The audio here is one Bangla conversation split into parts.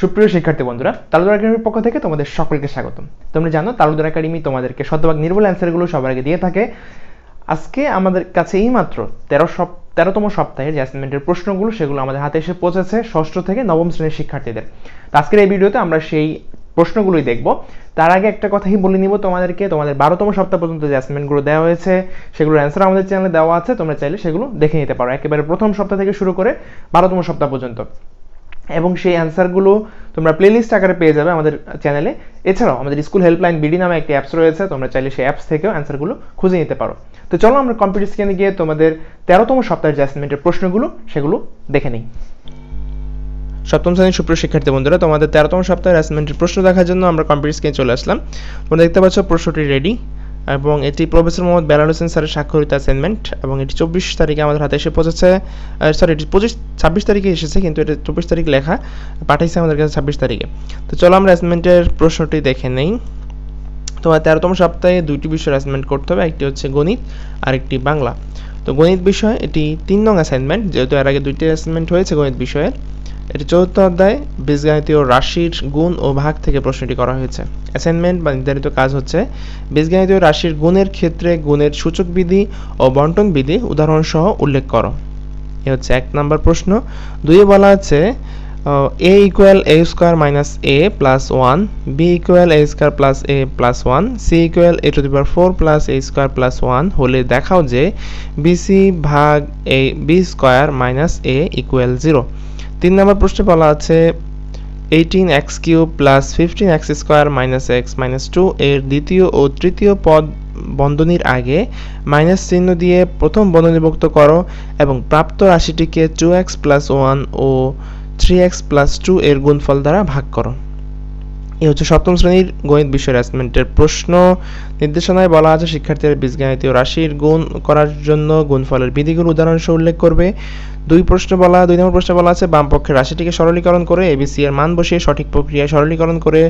সুপ্রিয় শিক্ষার্থী বন্ধুরা তালুদার একাডেমির পক্ষ থেকে তোমাদের সকলকে স্বাগতম তোমরা জানো তালুদার একাডেমি তোমাদেরকে শতভাগ নির্ভুল অ্যান্সারগুলো সবার আগে দিয়ে থাকে আজকে আমাদের কাছে এই মাত্র তেরো সপ তেরোতম সপ্তাহের যে অ্যাসাইনমেন্টের প্রশ্নগুলো সেগুলো আমাদের হাতে এসে পৌঁছেছে ষষ্ঠ থেকে নবম শ্রেণীর শিক্ষার্থীদের তো আজকের এই ভিডিওতে আমরা সেই প্রশ্নগুলোই দেখব তার আগে একটা কথাই বলে নিব তোমাদেরকে তোমাদের বারোতম সপ্তাহ পর্যন্ত যে অ্যাসাইনমেন্টগুলো দেওয়া হয়েছে সেগুলোর অ্যান্সার আমাদের চ্যানেলে দেওয়া আছে তোমরা চাইলে সেগুলো দেখে নিতে পারো একেবারে প্রথম সপ্তাহ থেকে শুরু করে বারোতম সপ্তাহ পর্যন্ত এবং সেই অ্যান্সারগুলো তোমরা প্লেলিস্ট আকারে পেয়ে যাবে আমাদের চ্যানেলে এছাড়াও আমাদের স্কুল হেল্পলাইন বিডি নামে একটি অ্যাপস রয়েছে তোমরা চাইলে সেই অ্যাপস থেকেও অ্যান্সারগুলো খুঁজে নিতে পারো তো চলো আমরা কম্পিউটার স্ক্রিনে গিয়ে তোমাদের তেরোতম সপ্তাহের যে অ্যাসাইনমেন্টের প্রশ্নগুলো সেগুলো দেখে নিই সপ্তম শ্রেণীর সুপ্রিয় শিক্ষার্থী বন্ধুরা তোমাদের তেরোতম সপ্তাহের অ্যাসাইনমেন্টের প্রশ্ন দেখার জন্য আমরা কম্পিউটার স্ক্রিনে চলে আসলাম তোমরা দেখতে পাচ্ছ প্রশ্নটি রেডি এবং এটি প্রফেসর মোহাম্মদ বেলাল হোসেন স্যারের স্বাক্ষরিত অ্যাসাইনমেন্ট এবং এটি চব্বিশ তারিখে আমাদের হাতে এসে পৌঁছেছে সরি এটি পঁচিশ ছাব্বিশ তারিখে এসেছে কিন্তু এটা চব্বিশ তারিখ লেখা পাঠাইছে আমাদের কাছে ছাব্বিশ তারিখে তো চলো আমরা অ্যাসাইনমেন্টের প্রশ্নটি দেখে নেই তোমার তেরোতম সপ্তাহে দুইটি বিষয়ের অ্যাসাইনমেন্ট করতে হবে একটি হচ্ছে গণিত আর একটি বাংলা তো গণিত বিষয় এটি তিন নং অ্যাসাইনমেন্ট যেহেতু এর আগে দুইটি অ্যাসাইনমেন্ট হয়েছে গণিত বিষয়ের এটি চতুর্থ অধ্যায় বীজগাণিতীয় রাশির গুণ ও ভাগ থেকে প্রশ্নটি করা হয়েছে অ্যাসাইনমেন্ট বা নির্ধারিত কাজ হচ্ছে বীজগাণিতীয় রাশির গুণের ক্ষেত্রে গুণের সূচক বিধি ও বন্টন বিধি উদাহরণসহ উল্লেখ করো এ হচ্ছে এক নম্বর প্রশ্ন দুইয়ে বলা আছে a equal a square minus a plus one b equal a square plus a plus one c equal a to the power four plus a square plus one হলে দেখাও যে B C a b square minus a equal zero তিন নম্বর প্রশ্নে বলা আছে eighteen x cube plus fifteen x square minus x minus two এর দ্বিতীয় ও তৃতীয় পদ বন্ধনীর আগে মাইনাস চিহ্ন দিয়ে প্রথম বন্ধনীভুক্ত করো এবং প্রাপ্ত রাশিটিকে টু এক্স প্লাস ওয়ান ও থ্রি এক্স প্লাস টু এর গুণফল দ্বারা ভাগ করো এ হচ্ছে সপ্তম শ্রেণীর গণিত বিষয়ের অ্যাসাইনমেন্টের প্রশ্ন নির্দেশনায় বলা আছে শিক্ষার্থীরা ও রাশির গুণ করার জন্য গুণফলের বিধিগুলো উদাহরণসহ উল্লেখ করবে দুই প্রশ্ন বলা দুই নম্বর প্রশ্ন বলা আছে বামপক্ষের রাশিটিকে সরলীকরণ করে এবিসি এর মান বসিয়ে সঠিক প্রক্রিয়ায় সরলীকরণ করে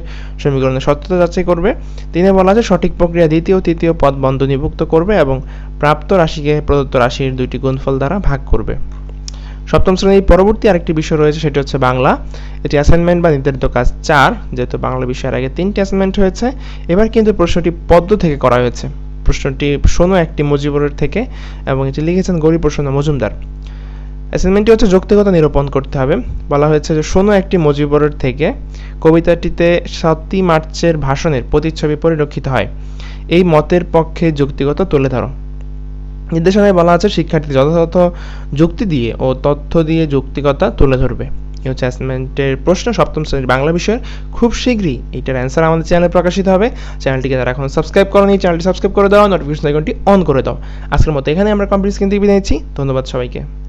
সমীকরণের সত্যতা যাচাই করবে তিনে বলা আছে সঠিক প্রক্রিয়া দ্বিতীয় তৃতীয় পদ বন্ধনীভুক্ত করবে এবং প্রাপ্ত রাশিকে প্রদত্ত রাশির দুইটি গুণফল দ্বারা ভাগ করবে সপ্তম শ্রেণীর পরবর্তী আরেকটি বিষয় রয়েছে সেটি হচ্ছে বাংলা এটি অ্যাসাইনমেন্ট বা নির্ধারিত কাজ চার যেহেতু বাংলা বিষয়ের আগে তিনটি অ্যাসাইনমেন্ট হয়েছে এবার কিন্তু প্রশ্নটি পদ্ম থেকে করা হয়েছে প্রশ্নটি শোনো একটি মজিবরের থেকে এবং এটি লিখেছেন গরিব প্রসন্ন মজুমদার অ্যাসাইনমেন্টটি হচ্ছে যৌক্তিকতা নিরূপণ করতে হবে বলা হয়েছে যে শোনো একটি মজিবরের থেকে কবিতাটিতে সাতই মার্চের ভাষণের প্রতিচ্ছবি পরিলক্ষিত হয় এই মতের পক্ষে যুক্তিগত তুলে ধরো নির্দেশনায় বলা আছে শিক্ষার্থী যথাযথ যুক্তি দিয়ে ও তথ্য দিয়ে যৌক্তিকতা তুলে ধরবে এই হচ্ছে অ্যাসাইনমেন্টের প্রশ্ন সপ্তম শ্রেণীর বাংলা বিষয়ের খুব শীঘ্রই এটার অ্যান্সার আমাদের চ্যানেলে প্রকাশিত হবে চ্যানেলটিকে তারা এখন সাবস্ক্রাইব করেনি চ্যানেলটি সাবস্ক্রাইব করে দাও নোটিফিকেশন আইকনটি অন করে দাও আজকের মতো এখানে আমরা কমপ্লিট স্ক্রিন থেকে বিদায় নিচ্ছি ধন্যবাদ সবাইকে